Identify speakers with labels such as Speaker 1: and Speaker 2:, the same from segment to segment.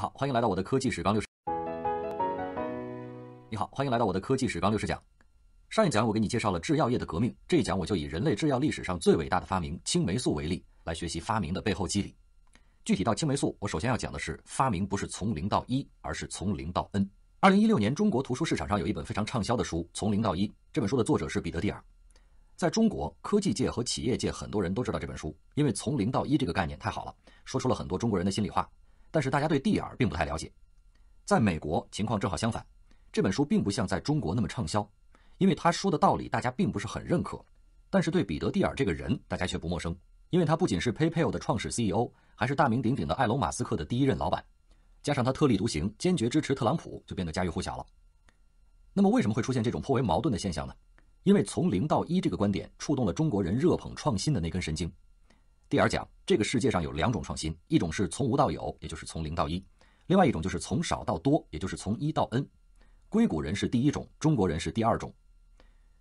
Speaker 1: 好，欢迎来到我的科技史纲六十。你好，欢迎来到我的科技史纲六十讲。上一讲我给你介绍了制药业的革命，这一讲我就以人类制药历史上最伟大的发明青霉素为例，来学习发明的背后机理。具体到青霉素，我首先要讲的是，发明不是从零到一，而是从零到 n。二零一六年，中国图书市场上有一本非常畅销的书《从零到一》，这本书的作者是彼得蒂尔。在中国科技界和企业界，很多人都知道这本书，因为《从零到一》这个概念太好了，说出了很多中国人的心里话。但是大家对蒂尔并不太了解，在美国情况正好相反，这本书并不像在中国那么畅销，因为他说的道理大家并不是很认可。但是对彼得蒂尔这个人大家却不陌生，因为他不仅是 PayPal 的创始 CEO，还是大名鼎鼎的埃隆马斯克的第一任老板，加上他特立独行、坚决支持特朗普，就变得家喻户晓了。那么为什么会出现这种颇为矛盾的现象呢？因为从零到一这个观点触动了中国人热捧创新的那根神经。第二讲，这个世界上有两种创新，一种是从无到有，也就是从零到一；，另外一种就是从少到多，也就是从一到 n。硅谷人是第一种，中国人是第二种。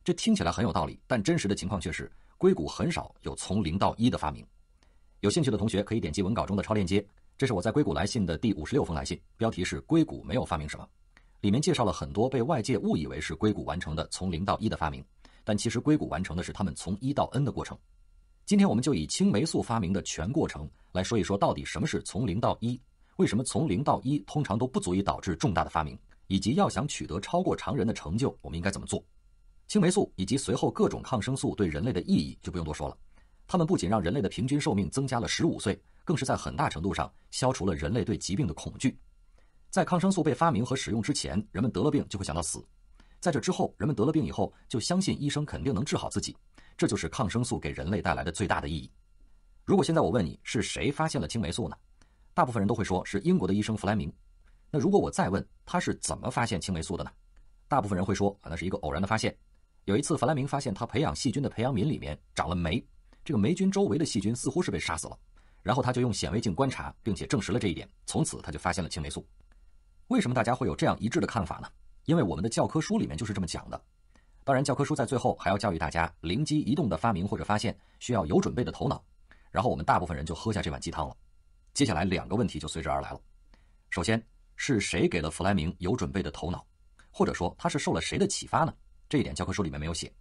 Speaker 1: 这听起来很有道理，但真实的情况却是，硅谷很少有从零到一的发明。有兴趣的同学可以点击文稿中的超链接，这是我在硅谷来信的第五十六封来信，标题是《硅谷没有发明什么》，里面介绍了很多被外界误以为是硅谷完成的从零到一的发明，但其实硅谷完成的是他们从一到 n 的过程。今天我们就以青霉素发明的全过程来说一说，到底什么是从零到一？为什么从零到一通常都不足以导致重大的发明？以及要想取得超过常人的成就，我们应该怎么做？青霉素以及随后各种抗生素对人类的意义就不用多说了，它们不仅让人类的平均寿命增加了十五岁，更是在很大程度上消除了人类对疾病的恐惧。在抗生素被发明和使用之前，人们得了病就会想到死；在这之后，人们得了病以后就相信医生肯定能治好自己。这就是抗生素给人类带来的最大的意义。如果现在我问你是谁发现了青霉素呢，大部分人都会说是英国的医生弗莱明。那如果我再问他是怎么发现青霉素的呢，大部分人会说啊，那是一个偶然的发现。有一次弗莱明发现他培养细菌的培养皿里面长了霉，这个霉菌周围的细菌似乎是被杀死了。然后他就用显微镜观察，并且证实了这一点。从此他就发现了青霉素。为什么大家会有这样一致的看法呢？因为我们的教科书里面就是这么讲的。当然，教科书在最后还要教育大家，灵机一动的发明或者发现需要有准备的头脑。然后我们大部分人就喝下这碗鸡汤了。接下来两个问题就随之而来了：首先，是谁给了弗莱明有准备的头脑，或者说他是受了谁的启发呢？这一点教科书里面没有写。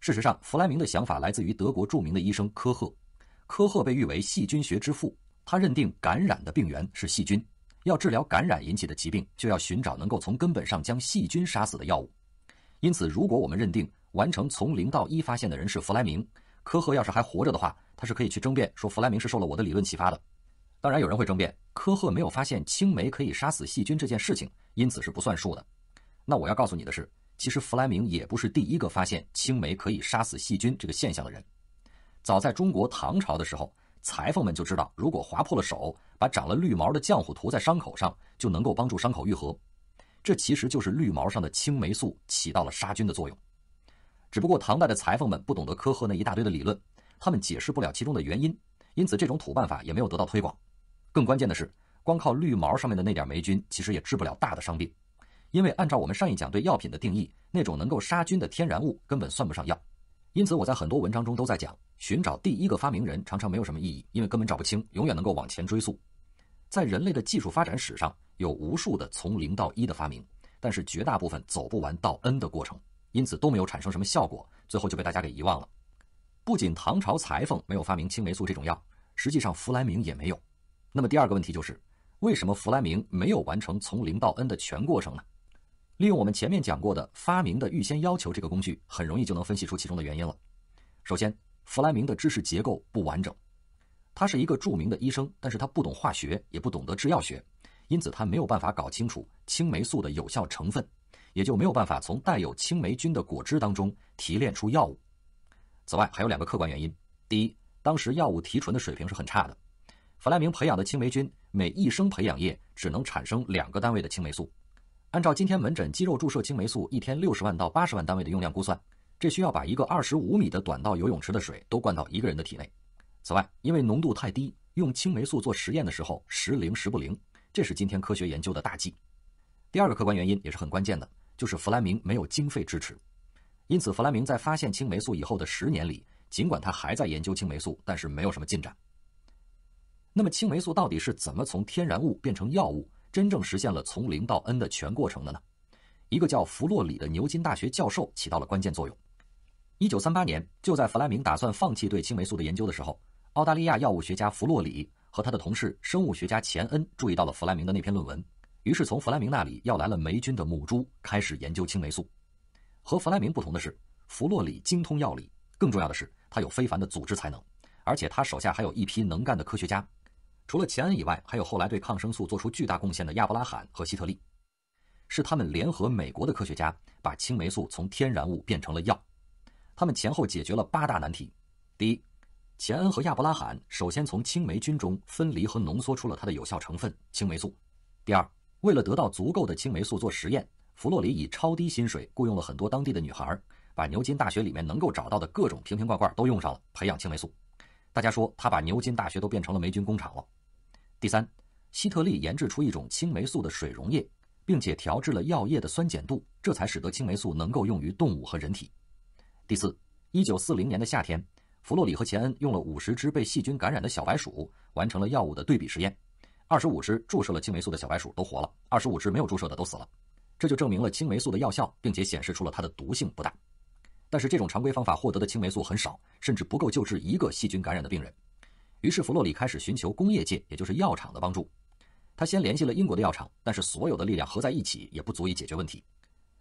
Speaker 1: 事实上，弗莱明的想法来自于德国著名的医生科赫。科赫被誉为细菌学之父，他认定感染的病源是细菌，要治疗感染引起的疾病，就要寻找能够从根本上将细菌杀死的药物。因此，如果我们认定完成从零到一发现的人是弗莱明，科赫要是还活着的话，他是可以去争辩说弗莱明是受了我的理论启发的。当然，有人会争辩科赫没有发现青霉可以杀死细菌这件事情，因此是不算数的。那我要告诉你的是，其实弗莱明也不是第一个发现青霉可以杀死细菌这个现象的人。早在中国唐朝的时候，裁缝们就知道，如果划破了手，把长了绿毛的浆糊涂在伤口上，就能够帮助伤口愈合。这其实就是绿毛上的青霉素起到了杀菌的作用，只不过唐代的裁缝们不懂得科赫那一大堆的理论，他们解释不了其中的原因，因此这种土办法也没有得到推广。更关键的是，光靠绿毛上面的那点霉菌，其实也治不了大的伤病，因为按照我们上一讲对药品的定义，那种能够杀菌的天然物根本算不上药。因此，我在很多文章中都在讲，寻找第一个发明人常常没有什么意义，因为根本找不清，永远能够往前追溯。在人类的技术发展史上，有无数的从零到一的发明，但是绝大部分走不完到 n 的过程，因此都没有产生什么效果，最后就被大家给遗忘了。不仅唐朝裁缝没有发明青霉素这种药，实际上弗莱明也没有。那么第二个问题就是，为什么弗莱明没有完成从零到 n 的全过程呢？利用我们前面讲过的发明的预先要求这个工具，很容易就能分析出其中的原因了。首先，弗莱明的知识结构不完整。他是一个著名的医生，但是他不懂化学，也不懂得制药学，因此他没有办法搞清楚青霉素的有效成分，也就没有办法从带有青霉菌的果汁当中提炼出药物。此外，还有两个客观原因：第一，当时药物提纯的水平是很差的。弗莱明培养的青霉菌每一升培养液只能产生两个单位的青霉素。按照今天门诊肌肉注射青霉素一天六十万到八十万单位的用量估算，这需要把一个二十五米的短道游泳池的水都灌到一个人的体内。此外，因为浓度太低，用青霉素做实验的时候时灵时不灵，这是今天科学研究的大忌。第二个客观原因也是很关键的，就是弗莱明没有经费支持。因此，弗莱明在发现青霉素以后的十年里，尽管他还在研究青霉素，但是没有什么进展。那么，青霉素到底是怎么从天然物变成药物，真正实现了从零到 n 的全过程的呢？一个叫弗洛里的牛津大学教授起到了关键作用。1938年，就在弗莱明打算放弃对青霉素的研究的时候。澳大利亚药物学家弗洛里和他的同事生物学家钱恩注意到了弗莱明的那篇论文，于是从弗莱明那里要来了霉菌的母株，开始研究青霉素。和弗莱明不同的是，弗洛里精通药理，更重要的是他有非凡的组织才能，而且他手下还有一批能干的科学家。除了钱恩以外，还有后来对抗生素做出巨大贡献的亚伯拉罕和希特利。是他们联合美国的科学家，把青霉素从天然物变成了药。他们前后解决了八大难题，第一。钱恩和亚伯拉罕首先从青霉菌中分离和浓缩出了它的有效成分青霉素。第二，为了得到足够的青霉素做实验，弗洛里以超低薪水雇佣了很多当地的女孩，把牛津大学里面能够找到的各种瓶瓶罐罐都用上了培养青霉素。大家说他把牛津大学都变成了霉菌工厂了。第三，希特利研制出一种青霉素的水溶液，并且调制了药液的酸碱度，这才使得青霉素能够用于动物和人体。第四，一九四零年的夏天。弗洛里和钱恩用了五十只被细菌感染的小白鼠，完成了药物的对比实验。二十五只注射了青霉素的小白鼠都活了，二十五只没有注射的都死了。这就证明了青霉素的药效，并且显示出了它的毒性不大。但是这种常规方法获得的青霉素很少，甚至不够救治一个细菌感染的病人。于是弗洛里开始寻求工业界，也就是药厂的帮助。他先联系了英国的药厂，但是所有的力量合在一起也不足以解决问题。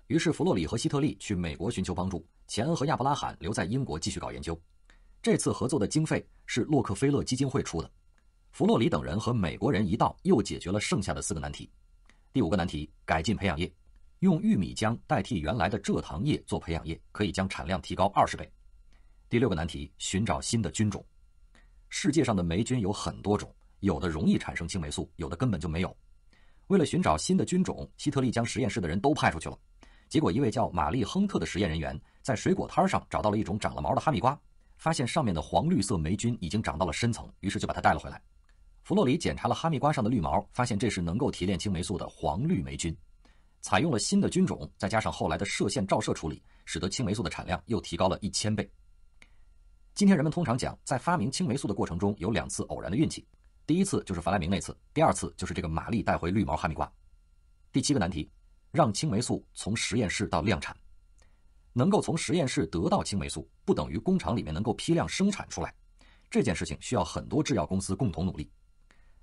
Speaker 1: 于是弗洛里和希特利去美国寻求帮助，钱恩和亚伯拉罕留在英国继续搞研究。这次合作的经费是洛克菲勒基金会出的，弗洛里等人和美国人一道又解决了剩下的四个难题。第五个难题：改进培养液，用玉米浆代替原来的蔗糖液做培养液，可以将产量提高二十倍。第六个难题：寻找新的菌种。世界上的霉菌有很多种，有的容易产生青霉素，有的根本就没有。为了寻找新的菌种，希特利将实验室的人都派出去了。结果，一位叫玛丽·亨特的实验人员在水果摊上找到了一种长了毛的哈密瓜。发现上面的黄绿色霉菌已经长到了深层，于是就把它带了回来。弗洛里检查了哈密瓜上的绿毛，发现这是能够提炼青霉素的黄绿霉菌。采用了新的菌种，再加上后来的射线照射处理，使得青霉素的产量又提高了一千倍。今天人们通常讲，在发明青霉素的过程中有两次偶然的运气，第一次就是弗莱明那次，第二次就是这个玛丽带回绿毛哈密瓜。第七个难题，让青霉素从实验室到量产。能够从实验室得到青霉素，不等于工厂里面能够批量生产出来。这件事情需要很多制药公司共同努力。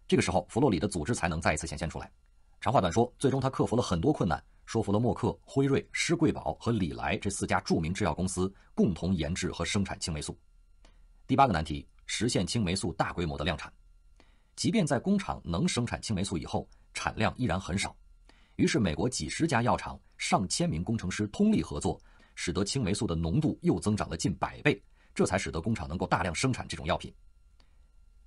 Speaker 1: 这个时候，弗洛里的组织才能再一次显现出来。长话短说，最终他克服了很多困难，说服了默克、辉瑞、施贵宝和李来这四家著名制药公司共同研制和生产青霉素。第八个难题：实现青霉素大规模的量产。即便在工厂能生产青霉素以后，产量依然很少。于是，美国几十家药厂、上千名工程师通力合作。使得青霉素的浓度又增长了近百倍，这才使得工厂能够大量生产这种药品。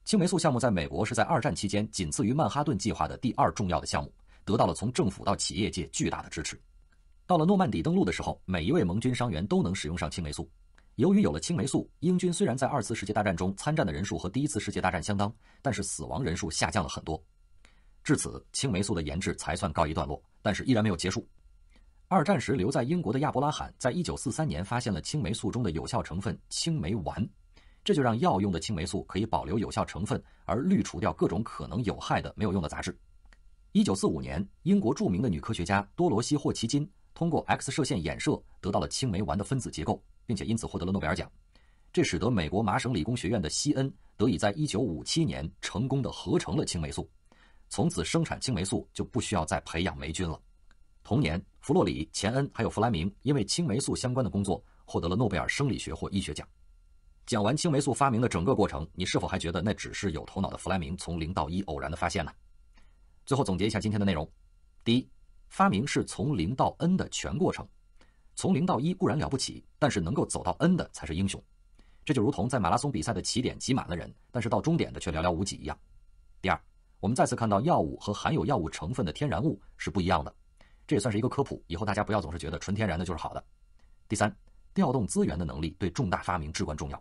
Speaker 1: 青霉素项目在美国是在二战期间仅次于曼哈顿计划的第二重要的项目，得到了从政府到企业界巨大的支持。到了诺曼底登陆的时候，每一位盟军伤员都能使用上青霉素。由于有了青霉素，英军虽然在二次世界大战中参战的人数和第一次世界大战相当，但是死亡人数下降了很多。至此，青霉素的研制才算告一段落，但是依然没有结束。二战时留在英国的亚伯拉罕，在1943年发现了青霉素中的有效成分青霉丸，这就让药用的青霉素可以保留有效成分，而滤除掉各种可能有害的没有用的杂质。1945年，英国著名的女科学家多萝西·霍奇金通过 X 射线衍射得到了青霉丸的分子结构，并且因此获得了诺贝尔奖。这使得美国麻省理工学院的西恩得以在1957年成功的合成了青霉素，从此生产青霉素就不需要再培养霉菌了。同年，弗洛里、钱恩还有弗莱明因为青霉素相关的工作获得了诺贝尔生理学或医学奖。讲完青霉素发明的整个过程，你是否还觉得那只是有头脑的弗莱明从零到一偶然的发现呢？最后总结一下今天的内容：第一，发明是从零到 n 的全过程，从零到一固然了不起，但是能够走到 n 的才是英雄。这就如同在马拉松比赛的起点挤满了人，但是到终点的却寥寥无几一样。第二，我们再次看到药物和含有药物成分的天然物是不一样的。这也算是一个科普，以后大家不要总是觉得纯天然的就是好的。第三，调动资源的能力对重大发明至关重要。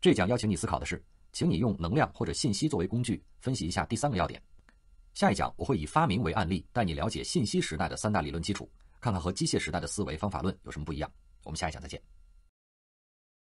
Speaker 1: 这讲邀请你思考的是，请你用能量或者信息作为工具，分析一下第三个要点。下一讲我会以发明为案例，带你了解信息时代的三大理论基础，看看和机械时代的思维方法论有什么不一样。我们下一讲再见。